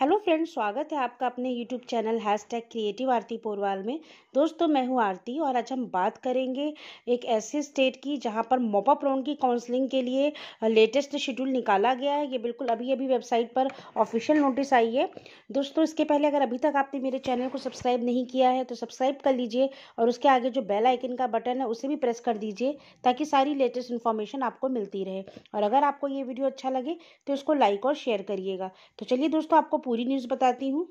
Hello friends स्वागत है आपका अपने YouTube channel hashtag creative Aarti Porwal में दोस्तों मैं हूं आरती और आज हम बात करेंगे एक ऐसे स्टेट की जहां पर मोपा प्रोन की काउंसलिंग के लिए लेटेस्ट शेड्यूल निकाला गया है ये बिल्कुल अभी अभी वेबसाइट पर ऑफिशियल नोटिस आई है दोस्तों इसके पहले अगर अभी तक आपने मेरे चैनल को सब्सक्राइब नहीं किया है तो सब्सक्राइब कर लीजिए और उसके आगे जो बेल आइकन का बटन है उसे भी प्रेस कर दीजिए ताकि सारी लेटेस्ट इन्फॉर्मेशन आपको मिलती रहे और अगर आपको ये वीडियो अच्छा लगे तो इसको लाइक और शेयर करिएगा तो चलिए दोस्तों आपको पूरी न्यूज़ बताती हूँ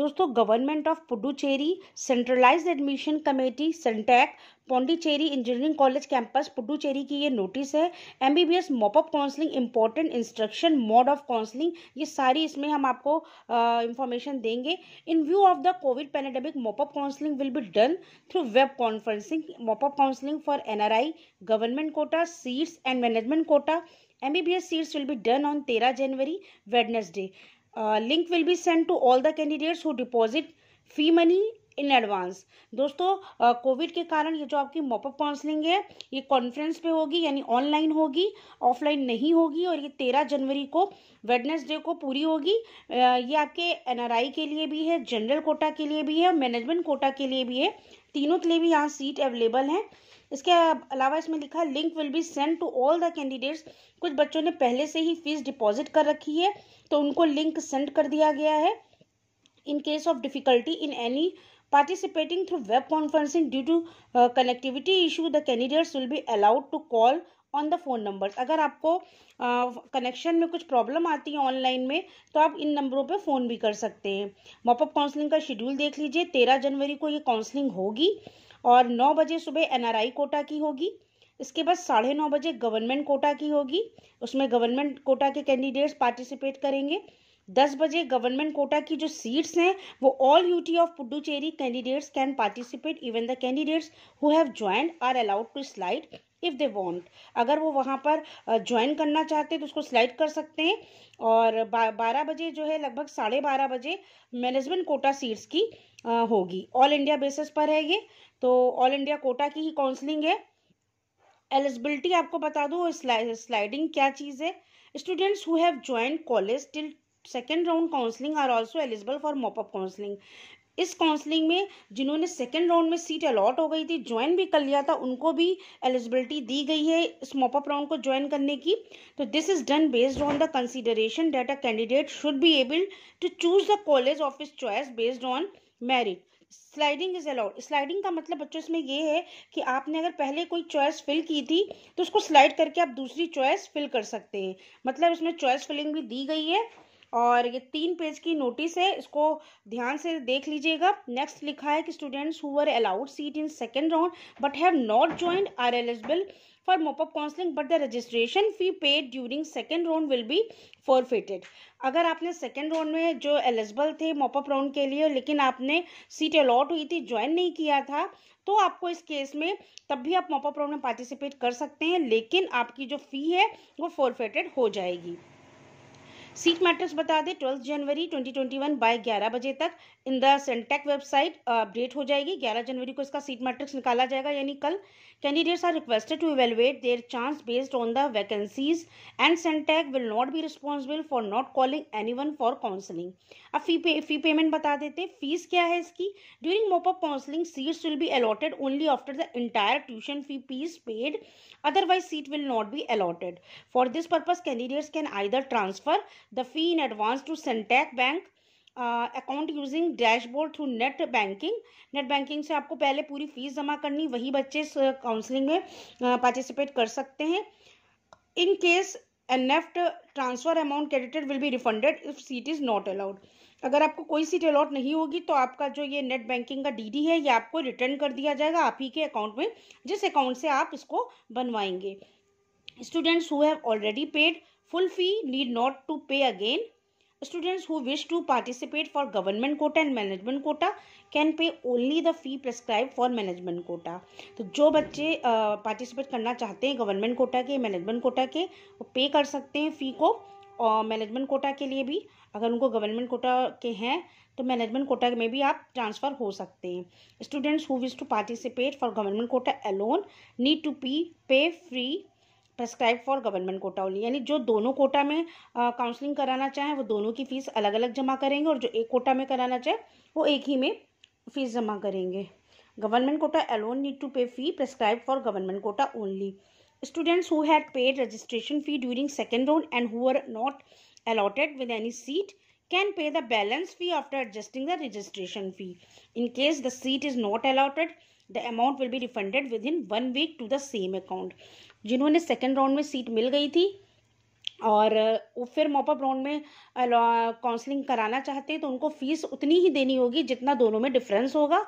दोस्तों government of Puducherry centralized admission committee CENTAC Pondicherry engineering college campus Puducherry की ये नोटिस है MBBS B B mop up counselling important instruction mode of counselling ये सारी इसमें हम आपको इंफॉर्मेशन देंगे in view of the COVID pandemic mop up counselling will be done through web conferencing mop up counselling for an government quota seats and management quota MBBS seats will be done on 13 January, Wednesday. Uh, link will be sent to all the candidates who deposit fee money in advance दोस्तों COVID के कारण ये जो आपकी mop up counselling है ये conference पे होगी यानी ऑनलाइन होगी ऑफलाइन नहीं होगी और ये तेरह जनवरी को वेडनेसडे को पूरी होगी ये आपके एनआरआई के लिए भी है जनरल कोटा के लिए भी है और मैनेजमेंट कोटा के लिए भी है तीनों के लिए भी यहाँ सीट अवेलेबल है इसके अलावा इसमें लिखा है link will be send to all the candidates कुछ बच्चों ने पहले से ही फीस डिपॉजिट कर रखी है तो उनको लिंक सेंड कर दिया गया है in case of difficulty in any participating through web conferencing due to uh, connectivity issue the candidates will be allowed to call on the phone number अगर आपको कनेक्शन uh, में कुछ प्रॉब्लम आती है ऑनलाइन में तो आप इन नंबरों पे फ़ोन भी कर सकते हैं मॉपअप काउंसलिंग का शेड्यूल देख लीजिए तेरह जनवरी को ये काउंसलिंग होगी और नौ बजे सुबह एनआरआई कोटा की होगी इसके बाद साढ़े नौ बजे गवर्नमेंट कोटा की होगी उसमें गवर्नमेंट कोटा के कैंडिडेट्स पार्टिसिपेट करेंगे 10 बजे गवर्नमेंट कोटा की जो सीट्स हैं वो all UT of Puducherry candidates can participate even the candidates who have joined are allowed to slide if they want अगर वो वहाँ पर ज्वाइन करना चाहते हैं तो उसको स्लाइड कर सकते हैं और बारह बजे जो है लगभग साढ़े बारह बजे मैनेजमेंट कोटा सीट्स की होगी ऑल इंडिया बेसिस पर है ये तो ऑल इंडिया कोटा की ही काउंसलिंग है एलिजिबिलिटी आपको बता दूँ स्लाइडिंग क्या चीज़ है students who have join college till second round counselling are also eligible for mop up counselling इस काउंसलिंग में जिन्होंने सेकेंड राउंड में सीट अलॉट हो गई थी ज्वाइन भी कर लिया था उनको भी एलिजिबिलिटी दी गई है इस मॉपअप राउंड को ज्वाइन करने की तो this is done based on the consideration date a candidate should be able to choose the college of his choice based on merit sliding is allowed sliding का मतलब बच्चों इसमें यह है कि आपने अगर पहले कोई चॉइस फिल की थी तो उसको स्लाइड करके आप दूसरी चॉइस फिल कर सकते हैं मतलब इसमें चॉइस फिलिंग भी दी गई है और ये तीन पेज की नोटिस है इसको ध्यान से देख लीजिएगा नेक्स्ट लिखा है कि students who are allowed seat in second round but have not joined are eligible for mop up counselling but the registration fee paid during second round will be forfeited अगर आपने सेकेंड राउंड में जो eligible थे mop-up round के लिए लेकिन आपने seat allot हुई थी ज्वाइन नहीं किया था तो आपको इस केस में तब भी आप मोपअप राउंड में पार्टिसिपेट कर सकते हैं लेकिन आपकी जो फ़ी है वो फॉरफिटेड हो जाएगी सीट मैट्रिक्स बता दें ट्वेल्थ जनवरी 2021 बाय 11 बजे तक in the CENTAC website update हो जाएगी 11 जनवरी को इसका सीट मैट्रिक्स निकाला जाएगा यानी कल Candidates are requested to evaluate their chance based on the vacancies and Centec will not be responsible for not calling anyone for counseling. अब फी पे फी पेमेंट बता देते फीस क्या है इसकी during mop up counselling seats will be allotted only after the entire tuition fee fees paid otherwise seat will not be allotted for this purpose candidates can either transfer the fee in advance to CENTAC bank account using dashboard through net banking net banking से आपको पहले पूरी fees जमा करनी वही बच्चे counselling में participate कर सकते हैं in case NEFT transfer amount credited will be refunded if seat is not allowed अगर आपको कोई सीट अलॉट नहीं होगी तो आपका जो ये नेट बैंकिंग का डीडी है ये आपको रिटर्न कर दिया जाएगा आप ही के अकाउंट में जिस अकाउंट से आप इसको बनवाएंगे students who have already paid full fee need not to pay again students who wish to participate for government quota and management quota can pay only the fee prescribe for management quota तो जो बच्चे participate करना चाहते हैं government Kota के management quota के वो पे कर सकते हैं फ़ी को और मैनेजमेंट कोटा के लिए भी अगर उनको गवर्नमेंट कोटा के हैं तो मैनेजमेंट कोटा में भी आप ट्रांसफ़र हो सकते हैं students who wish to participate for government quota alone need to p pay fee prescribe for government quota only यानी जो दोनों कोटा में काउंसलिंग कराना चाहें वो दोनों की फ़ीस अलग अलग जमा करेंगे और जो एक कोटा में कराना चाहे वो एक ही में फ़ीस जमा करेंगे government quota alone need to pay fee prescribe for government quota only students who had paid registration fee during second round and who are not allotted with any seat can pay the balance fee after adjusting the registration fee in case the seat is not allotted the amount will be refunded within one week to the same account जिन्होंने second round में seat मिल गई थी और वो फिर mop up round में counselling कराना चाहते हैं तो उनको फ़ीस उतनी ही देनी होगी जितना दोनों में डिफरेंस होगा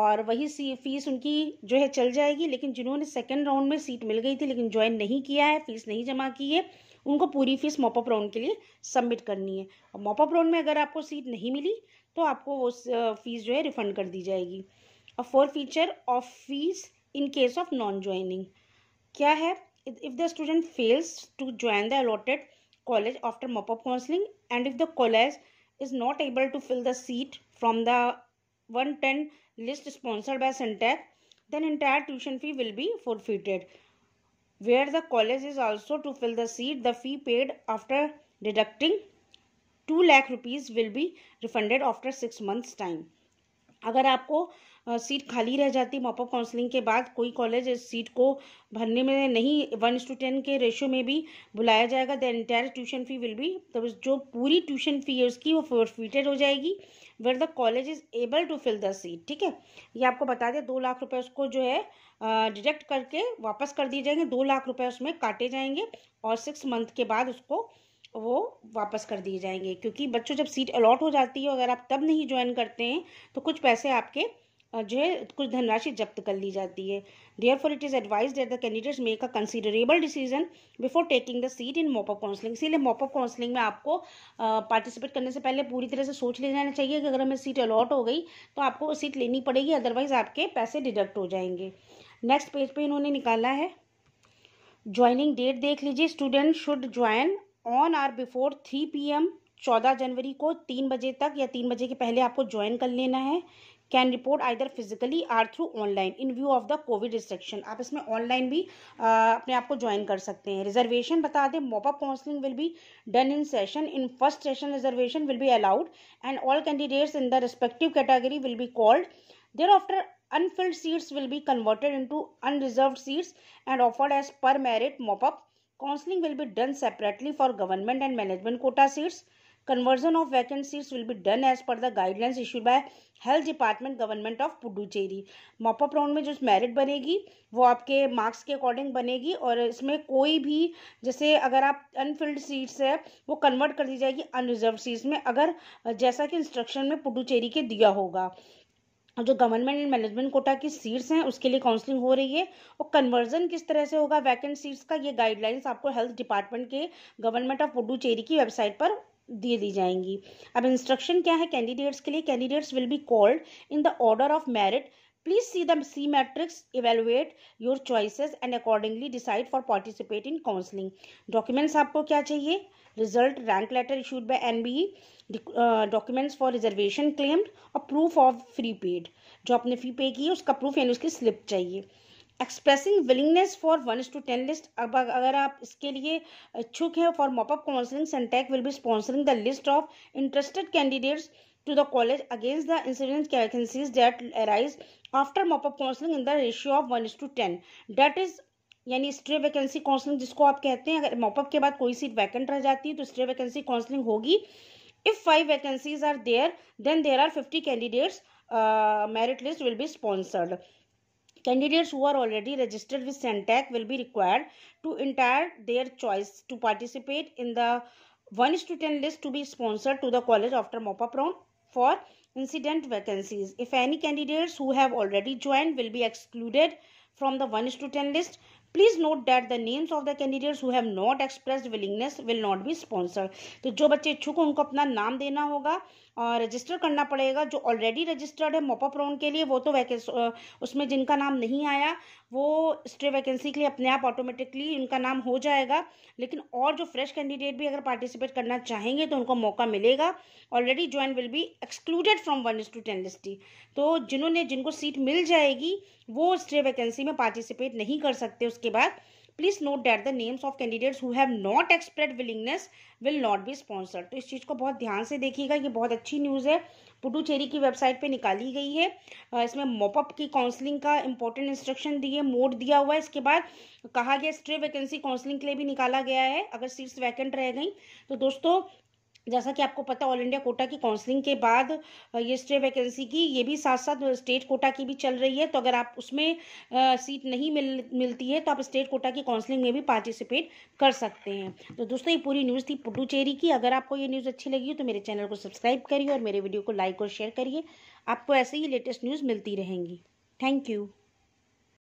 और वही सी फीस उनकी जो है चल जाएगी लेकिन जिन्होंने सेकेंड राउंड में सीट मिल गई थी लेकिन ज्वाइन नहीं किया है फीस नहीं जमा की है उनको पूरी फीस मॉपअप राउंड के लिए सबमिट करनी है और मॉपअप राउंड में अगर आपको सीट नहीं मिली तो आपको वो फीस जो है रिफंड कर दी जाएगी और forfeiture of fees in case of non joining क्या है if the student fails to join the allotted college after mop up counselling and if the college is not able to fill the seat from the one ten list sponsored by CENTAC then entire tuition fee will be forfeited where the college is also to fill the seat the fee paid after deducting two lakh rupees will be refunded after six months time अगर आपको seat खाली रह जाती mop up counselling के बाद कोई college इस seat को भरने में नहीं वन टू टेन के रेशो में भी बुलाया जाएगा the entire tuition fee will be तो जो पूरी ट्यूशन फ़ी है उसकी वो फोरफीटेड हो जाएगी where the college is able to fill the seat ठीक है ये आपको बता दें दो लाख रुपये उसको जो है डिडक्ट करके वापस कर दिए जाएंगे दो लाख रुपये उसमें काटे जाएंगे और सिक्स मंथ के बाद उसको वो वापस कर दिए जाएंगे क्योंकि बच्चों जब सीट अलॉट हो जाती है अगर आप तब नहीं ज्वाइन करते हैं तो कुछ पैसे आपके जो है कुछ धनराशि जब्त कर ली जाती है dear for it is advise that the candidates make a considerable decision before taking the seat in mop up counselling इसीलिए मॉपअप काउंसलिंग में आपको पार्टिसिपेट करने से पहले पूरी तरह से सोच ले जाना चाहिए कि अगर हमें सीट अलॉट हो गई तो आपको वो सीट लेनी पड़ेगी अदरवाइज आपके पैसे डिडक्ट हो जाएंगे नेक्स्ट पेज पे इन्होंने निकाला है ज्वाइनिंग डेट देख लीजिए student should join on or before three P M चौदह जनवरी को तीन बजे तक या तीन बजे के पहले आपको ज्वाइन कर लेना है can report either physically or through online in view of the COVID restriction आप इसमें ऑनलाइन भी आ, अपने आप को ज्वाइन कर सकते हैं रिजर्वेशन बता दें mop up counselling will be done in session in first session reservation will be allowed and all candidates in the respective category will be called thereafter unfilled seats will be converted into unreserve seats and offered as per merit mop up counselling will be done separately for government and management quota seats conversion of vacant seats will be done as per the guidelines issue by health department government of Puducherry mop up round में जो merit बनेगी वो आपके marks के according बनेगी और इसमें कोई भी जैसे अगर आप अनफिल्ड सीट्स है वो कन्वर्ट कर दी जाएगी अनरिजर्व सीट्स में अगर जैसा कि इंस्ट्रक्शन में पुडुचेरी के दिया होगा जो गवर्नमेंट एंड मैनेजमेंट कोटा की सीट्स हैं उसके लिए काउंसलिंग हो रही है और कन्वर्जन किस तरह से होगा वैकेंट सीट्स का ये गाइडलाइंस आपको हेल्थ डिपार्टमेंट के गवर्नमेंट ऑफ पुडुचेरी की वेबसाइट पर दे दी जाएंगी अब इंस्ट्रक्शन क्या है कैंडिडेट्स के लिए candidates will be called in the order of merit please see the seat matrix evaluate your choices and accordingly decide for participate in counselling documents आपको क्या चाहिए result rank letter issued by nbe documents for reservation claimed और proof of fee paid जो आपने फी पे की है उसका प्रूफ यानी उसकी स्लिप चाहिए expressing willingness for one is to ten list अब अगर आप इसके लिए इच्छुक हैं for mop up counselling CENTAC will be sponsoring the list of interested candidates to the college against the incident vacancies that arise after mop-up counseling in the ratio of 1 इज to 10. That यानी stray vacancy counselling जिसको आप कहते हैं अगर mop up के बाद कोई सीट वैकेंट रह जाती है तो स्ट्रे वैकेंसी काउंसलिंग होगी if five vacancies are there then there are fifty candidates merit list will be sponsored candidates who already registered with CENTAC will be required to entire their choice to participate in the one is to ten list to be sponsored to the college after mop up round for incident vacancies if any candidates who have already join will be excluded from the one is to ten please note that the names of the candidates who have not expressed willingness will not be sponsored तो जो बच्चे इच्छुक हैं उनको अपना नाम देना होगा रजिस्टर करना पड़ेगा जो ऑलरेडी रजिस्टर्ड है मोपअप राउंड के लिए वो तो वैकेंस उसमें जिनका नाम नहीं आया वो स्ट्रे वैकेंसी के लिए अपने आप ऑटोमेटिकली उनका नाम हो जाएगा लेकिन और जो फ्रेश कैंडिडेट भी अगर पार्टिसिपेट करना चाहेंगे तो उनको मौका मिलेगा already join will be excluded from one to ten list तो जिन्होंने जिनको सीट मिल जाएगी वो स्ट्रे वैकेंसी में पार्टिसिपेट नहीं कर सकते उसके बाद please note that the names of candidates who have not expressed willingness will not be sponsored तो इस चीज़ को बहुत ध्यान से देखिएगा ये बहुत अच्छी न्यूज़ है पुडुचेरी की वेबसाइट पे निकाली गई है इसमें मोपअप की काउंसलिंग का इंपॉर्टेंट इंस्ट्रक्शन दिए मोड दिया हुआ है इसके बाद कहा गया स्ट्रे वैकेंसी काउंसलिंग के लिए भी निकाला गया है अगर सीट्स वैकेंट रह गई तो दोस्तों जैसा कि आपको पता ऑल इंडिया कोटा की काउंसलिंग के बाद ये स्टे वैकेंसी की ये भी साथ साथ स्टेट कोटा की भी चल रही है तो अगर आप उसमें सीट नहीं मिल मिलती है तो आप स्टेट कोटा की काउंसलिंग में भी पार्टिसिपेट कर सकते हैं तो दोस्तों ये पूरी न्यूज़ थी पुडुचेरी की अगर आपको ये न्यूज़ अच्छी लगी हो तो मेरे चैनल को सब्सक्राइब करिए और मेरे वीडियो को लाइक और शेयर करिए आपको ऐसे ही लेटेस्ट न्यूज़ मिलती रहेंगी थैंक यू